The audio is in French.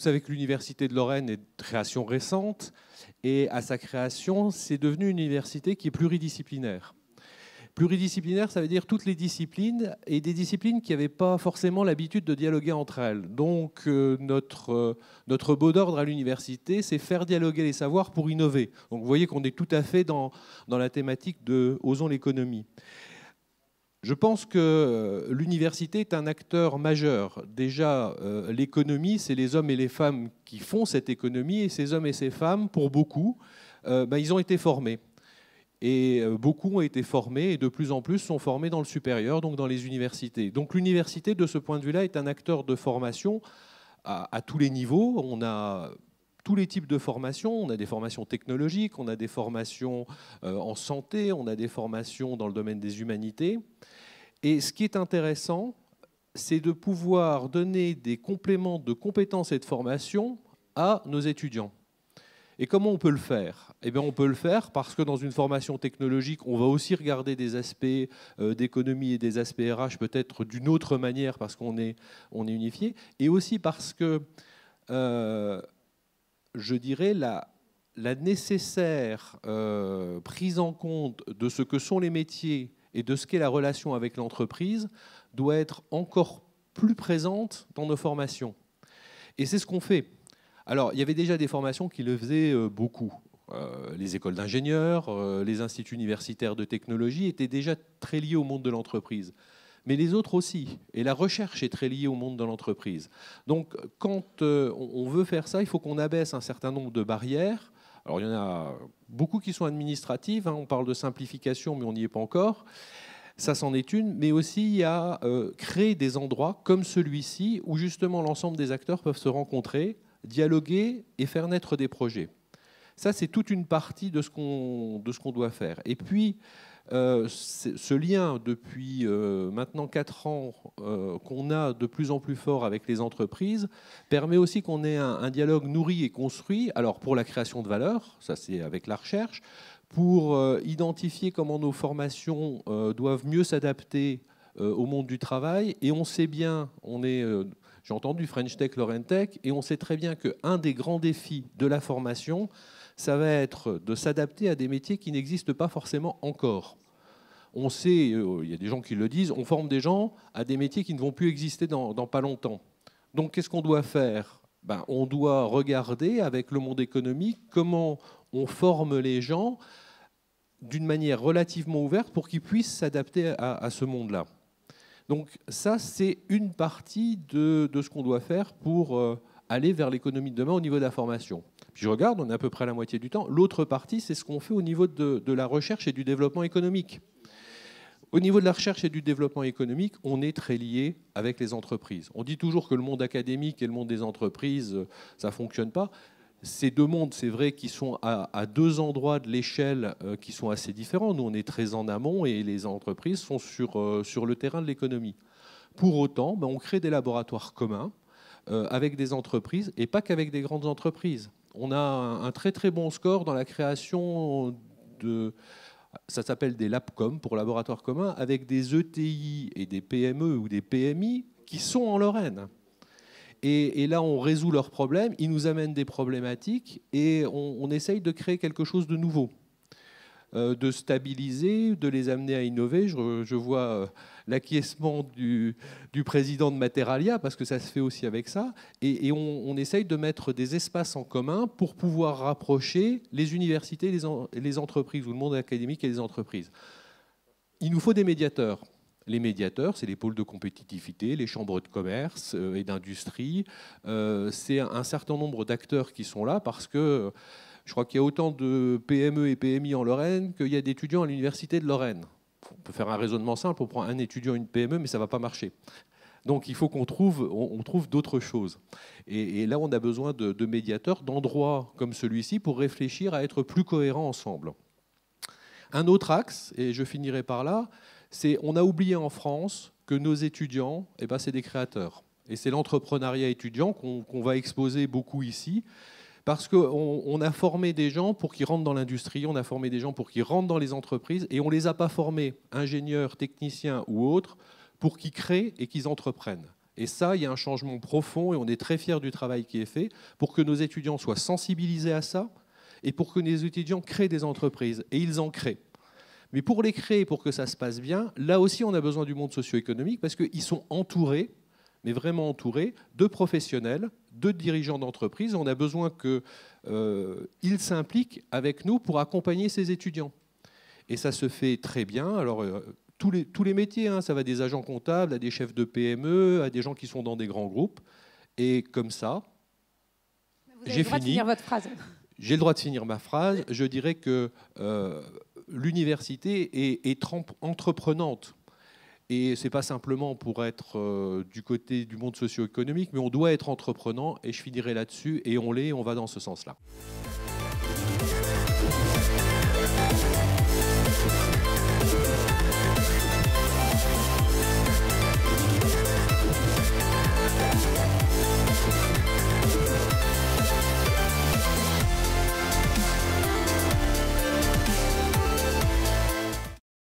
Vous savez que l'université de Lorraine est de création récente, et à sa création, c'est devenu une université qui est pluridisciplinaire. Pluridisciplinaire, ça veut dire toutes les disciplines, et des disciplines qui n'avaient pas forcément l'habitude de dialoguer entre elles. Donc euh, notre, euh, notre beau d'ordre à l'université, c'est faire dialoguer les savoirs pour innover. Donc vous voyez qu'on est tout à fait dans, dans la thématique de Osons l'économie. Je pense que euh, l'université est un acteur majeur. Déjà, euh, l'économie, c'est les hommes et les femmes qui font cette économie, et ces hommes et ces femmes, pour beaucoup, euh, ben, ils ont été formés. Et beaucoup ont été formés, et de plus en plus sont formés dans le supérieur, donc dans les universités. Donc l'université, de ce point de vue-là, est un acteur de formation à, à tous les niveaux. On a les types de formations. On a des formations technologiques, on a des formations euh, en santé, on a des formations dans le domaine des humanités. Et ce qui est intéressant, c'est de pouvoir donner des compléments de compétences et de formation à nos étudiants. Et comment on peut le faire Eh bien, on peut le faire parce que dans une formation technologique, on va aussi regarder des aspects euh, d'économie et des aspects RH peut-être d'une autre manière parce qu'on est, on est unifié, et aussi parce que euh, je dirais, la, la nécessaire euh, prise en compte de ce que sont les métiers et de ce qu'est la relation avec l'entreprise doit être encore plus présente dans nos formations. Et c'est ce qu'on fait. Alors, il y avait déjà des formations qui le faisaient euh, beaucoup. Euh, les écoles d'ingénieurs, les instituts universitaires de technologie étaient déjà très liés au monde de l'entreprise mais les autres aussi. Et la recherche est très liée au monde de l'entreprise. Donc quand euh, on veut faire ça, il faut qu'on abaisse un certain nombre de barrières. Alors il y en a beaucoup qui sont administratives, hein. on parle de simplification, mais on n'y est pas encore. Ça s'en est une, mais aussi il y a euh, créer des endroits comme celui-ci où justement l'ensemble des acteurs peuvent se rencontrer, dialoguer et faire naître des projets. Ça, c'est toute une partie de ce qu'on doit faire. Et puis, euh, ce lien depuis euh, maintenant 4 ans euh, qu'on a de plus en plus fort avec les entreprises permet aussi qu'on ait un, un, dialogue nourri et construit, alors pour la création de valeur, ça c'est avec la recherche, pour identifier comment nos formations doivent mieux s'adapter au monde du travail. Et on sait bien, on est j'ai entendu French Tech, Laurent Tech, et on sait très bien qu'un des grands défis de la formation, ça va être de s'adapter à des métiers qui n'existent pas forcément encore. On sait, euh, il y a des gens qui le disent, on forme des gens à des métiers qui ne vont plus exister dans, pas longtemps. Donc qu'est-ce qu'on doit faire ben, On doit regarder avec le monde économique comment on forme les gens d'une manière relativement ouverte pour qu'ils puissent s'adapter à ce monde-là. Donc ça, c'est une partie de, ce qu'on doit faire pour euh, aller vers l'économie de demain au niveau de la formation. Puis je regarde, on est à peu près la moitié du temps. L'autre partie, c'est ce qu'on fait au niveau de, de, la recherche et du développement économique. Au niveau de la recherche et du développement économique, on est très lié avec les entreprises. On dit toujours que le monde académique et le monde des entreprises, euh, ça ne fonctionne pas ces deux mondes, c'est vrai, qui sont à, deux endroits de l'échelle euh, qui sont assez différents. Nous, on est très en amont et les entreprises sont sur, euh, le terrain de l'économie. Pour autant, ben, on crée des laboratoires communs euh, avec des entreprises et pas qu'avec des grandes entreprises. On a un, très très bon score dans la création de... Ça s'appelle des LabCom pour laboratoires communs avec des ETI et des PME ou des PMI qui sont en Lorraine. Et, là, on résout leurs problèmes, ils nous amènent des problématiques et on, essaye de créer quelque chose de nouveau, euh, de stabiliser, de les amener à innover. Je, vois euh, l'acquiescement du, président de Materalia, parce que ça se fait aussi avec ça. Et, on, essaye de mettre des espaces en commun pour pouvoir rapprocher les universités, les, les entreprises, ou le monde académique et les entreprises. Il nous faut des médiateurs. Les médiateurs, c'est les pôles de compétitivité, les chambres de commerce euh, et d'industrie. Euh, c'est un certain nombre d'acteurs qui sont là parce que je crois qu'il y a autant de PME et PMI en Lorraine qu'il y a d'étudiants à l'université de Lorraine. On peut faire un raisonnement simple, on prend un étudiant et une PME, mais ça ne va pas marcher. Donc il faut qu'on trouve, on, trouve d'autres choses. Et, là, on a besoin de, de médiateurs, d'endroits comme celui-ci pour réfléchir à être plus cohérents ensemble. Un autre axe, et je finirai par là, on a oublié en France que nos étudiants, eh ben, c'est des créateurs. Et c'est l'entrepreneuriat étudiant qu'on va exposer beaucoup ici, parce qu'on a formé des gens pour qu'ils rentrent dans l'industrie, on a formé des gens pour qu'ils rentrent dans les entreprises, et on ne les a pas formés, ingénieurs, techniciens ou autres, pour qu'ils créent et qu'ils entreprennent. Et ça, il y a un changement profond et on est très fiers du travail qui est fait pour que nos étudiants soient sensibilisés à ça et pour que nos étudiants créent des entreprises. Et ils en créent. Mais pour les créer, pour que ça se passe bien, là aussi, on a besoin du monde socio-économique parce qu'ils sont entourés, mais vraiment entourés, de professionnels, de dirigeants d'entreprise. On a besoin qu'ils euh, s'impliquent avec nous pour accompagner ces étudiants. Et ça se fait très bien. Alors, euh, tous, les, tous les métiers, hein, ça va des agents comptables à des chefs de PME, à des gens qui sont dans des grands groupes. Et comme ça, j'ai fini. J'ai le droit de finir ma phrase. Je dirais que euh, l'université est, entreprenante. Et ce n'est pas simplement pour être euh, du côté du monde socio-économique, mais on doit être entreprenant, et je finirai là-dessus, et on l'est, on va dans ce sens-là.